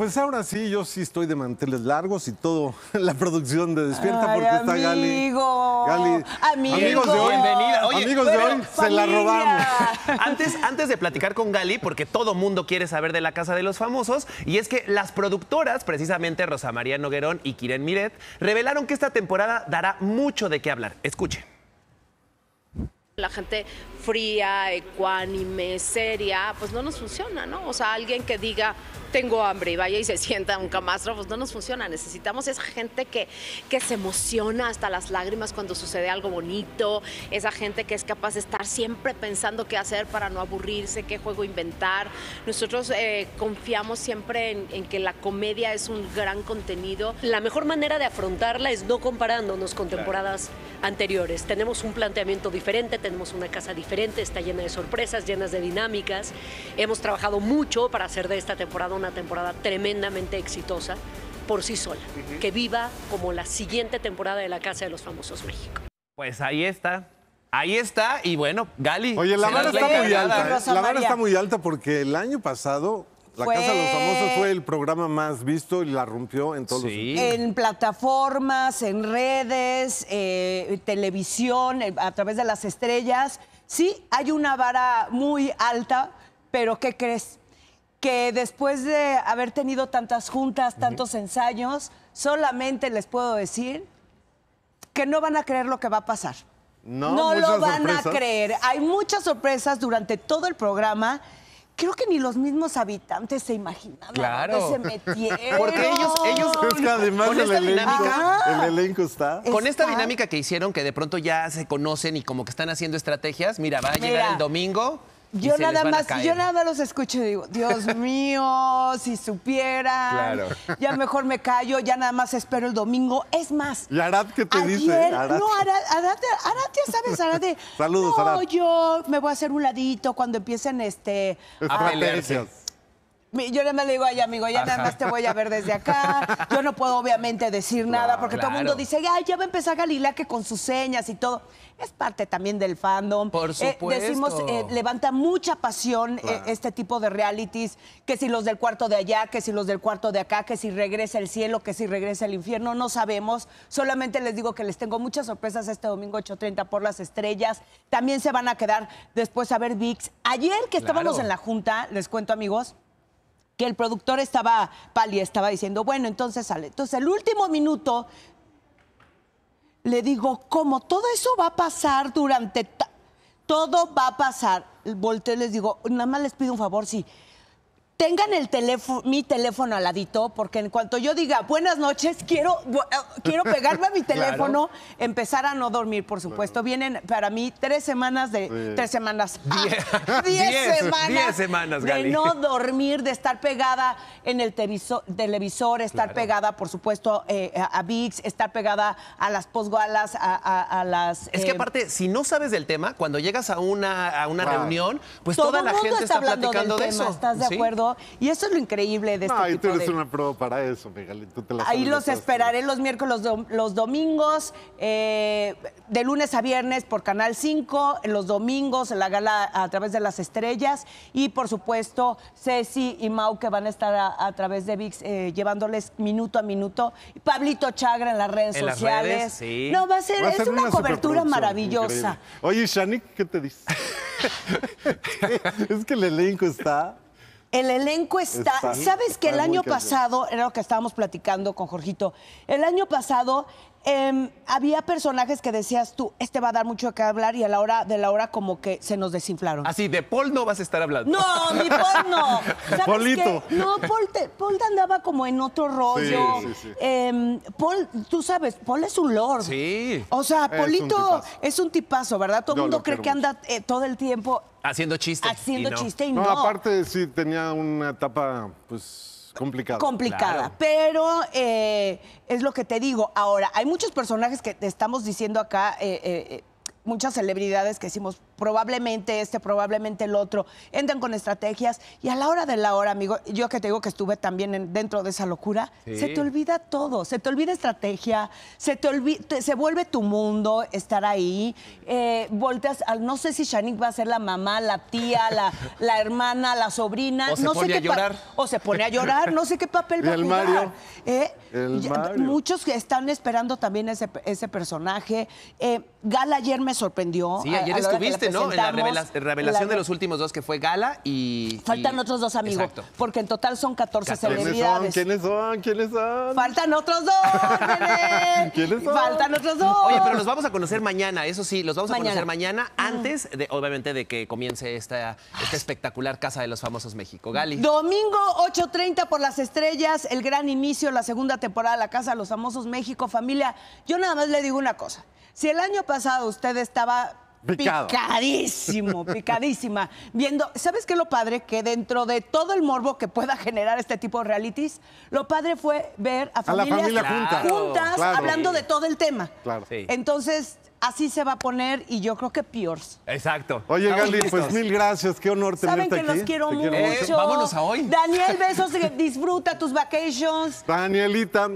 Pues ahora sí, yo sí estoy de manteles largos y todo la producción de Despierta porque está Gali. Amigos de hoy. Bienvenida. amigos de hoy, se la robamos. Antes, antes de platicar con Gali, porque todo mundo quiere saber de la Casa de los Famosos, y es que las productoras, precisamente Rosa María Noguerón y Kiren Miret, revelaron que esta temporada dará mucho de qué hablar. Escuche. la gente fría, ecuánime, seria, pues no nos funciona, ¿no? O sea, alguien que diga, tengo hambre y vaya y se sienta un camastro, pues no nos funciona. Necesitamos esa gente que, que se emociona hasta las lágrimas cuando sucede algo bonito, esa gente que es capaz de estar siempre pensando qué hacer para no aburrirse, qué juego inventar. Nosotros eh, confiamos siempre en, que la comedia es un gran contenido. La mejor manera de afrontarla es no comparándonos con temporadas anteriores. Tenemos un planteamiento diferente, tenemos una casa diferente, está llena de sorpresas, llenas de dinámicas. Hemos trabajado mucho para hacer de esta temporada una temporada tremendamente exitosa por sí sola, que viva como la siguiente temporada de la Casa de los Famosos México. Pues ahí está. Ahí está, y bueno, Gali. Oye, la vara está muy alta. ¿eh? La vara está muy alta porque el año pasado la Casa de los Famosos fue el programa más visto y la rompió en todos sí. En plataformas, en redes, eh, televisión, eh, a través de las estrellas. Sí, hay una vara muy alta, pero ¿qué crees? que después de haber tenido tantas juntas, tantos ensayos, solamente les puedo decir que no van a creer lo que va a pasar. No, lo van a creer. Hay muchas sorpresas durante todo el programa. Creo que ni los mismos habitantes se imaginaban claro. se metieron. Porque ellos, ellos además con esta dinámica, el elenco está. Con esta dinámica que hicieron, que de pronto ya se conocen y como que están haciendo estrategias. Mira, va a llegar el domingo. Yo nada más, yo nada los escucho y digo, Dios mío, si supieran, ya mejor me callo, ya nada más espero el domingo. Es más. ¿Y Arad qué te dice? No, Arad, Arad, ya sabes, Arad. Saludos, no, yo me voy a hacer un ladito cuando empiecen este. A, yo nada le digo, ay, amigo, ya nada más te voy a ver desde acá. Yo no puedo, obviamente, decir nada, porque todo el mundo dice, ay, ya va a empezar Galilea que con sus señas y todo. Es parte también del fandom. Por eh, supuesto. decimos, eh, levanta mucha pasión eh, este tipo de realities, que si los del cuarto de allá, que si los del cuarto de acá, que si regresa el cielo, que si regresa el infierno, no sabemos. Solamente les digo que les tengo muchas sorpresas este domingo 8.30 por las estrellas. También se van a quedar después a ver VIX. Ayer que estábamos en la junta, les cuento, amigos, que el productor estaba, Pali estaba diciendo, bueno, entonces sale. Entonces, el último minuto, le digo, ¿cómo? Todo eso va a pasar durante... Todo va a pasar. Volteo y les digo, nada más les pido un favor, si... Sí tengan el teléfono, mi teléfono al ladito, porque en cuanto yo diga buenas noches, quiero, eh, quiero pegarme a mi teléfono, empezar a no dormir, por supuesto. Vienen para mí tres semanas de. Tres semanas. Ah, diez, semanas. Diez semanas, De no dormir, de estar pegada en el televisor, estar pegada, por supuesto, eh, eh, a, VIX, estar pegada a las posgualas, a, las. Es que aparte, si no sabes del tema, cuando llegas a una, a una reunión, pues toda la gente está, platicando de eso. ¿Estás de acuerdo? Y eso es lo increíble de este Ay, tipo tú eres una pro para eso, Miguel. Ahí los esperaré los miércoles, los domingos, eh, de lunes a viernes por Canal 5, los domingos la gala a través de las estrellas y por supuesto Ceci y Mau que van a estar a, través de VIX eh, llevándoles minuto a minuto. Pablito Chagra en las redes sociales. No, va a ser, es una, cobertura maravillosa. Oye, Shani, ¿qué te dice? es que el elenco está el elenco está. ¿Sabes que el año pasado, era lo que estábamos platicando con Jorgito, el año pasado Em, había personajes que decías tú, este va a dar mucho que hablar y a la hora de la hora como que se nos desinflaron. Así, ah, de Paul no vas a estar hablando. No, ni Paul no. No, Paul, te, andaba como en otro rollo. Sí, sí, sí. Em, Paul, tú sabes, Paul es un lord. Sí. O sea, Polito es un tipazo, ¿verdad? Todo el mundo cree que anda eh, todo el tiempo... Haciendo chistes. Haciendo chiste y no. No, aparte sí tenía una etapa, pues complicada. Complicada, pero eh, es lo que te digo. Ahora, hay muchos personajes que te estamos diciendo acá, eh, eh, muchas celebridades que hicimos probablemente este, probablemente el otro, entran con estrategias y a la hora de la hora, amigo, yo que te digo que estuve también dentro de esa locura, se te olvida todo, se te olvida estrategia, se te se vuelve tu mundo estar ahí, eh, volteas, al, no sé si Shanik va a ser la mamá, la tía, la, hermana, la sobrina, o se pone a llorar. o se pone a llorar, no sé qué papel va a jugar. Eh, muchos que están esperando también ese, personaje. Eh, Gal ayer me sorprendió. Sí, ayer estuviste en la revelación de los últimos dos, que fue Gala y. Faltan otros dos, amigos. Porque en total son 14 celebridades. ¿Quiénes son? ¿Quiénes son? Faltan otros dos, ¿Quiénes son? Faltan otros dos. Oye, pero los vamos a conocer mañana, eso sí, los vamos a conocer mañana, antes, de, obviamente, de que comience esta, esta espectacular Casa de los Famosos México. Gali. Domingo 8.30 por las estrellas, el gran inicio, la segunda temporada de la Casa de los Famosos México. Familia, yo nada más le digo una cosa. Si el año pasado usted estaba Picado. Picadísimo, picadísima. Viendo, ¿sabes qué lo padre? Que dentro de todo el morbo que pueda generar este tipo de realities, lo padre fue ver a familias juntas hablando de todo el tema. Claro. Entonces, así se va a poner y yo creo que peor. Exacto. Oye, Gali, pues mil gracias, qué honor tenerte aquí. Saben que los quiero, mucho. vámonos a hoy. Daniel, besos, disfruta tus vacations. Danielita,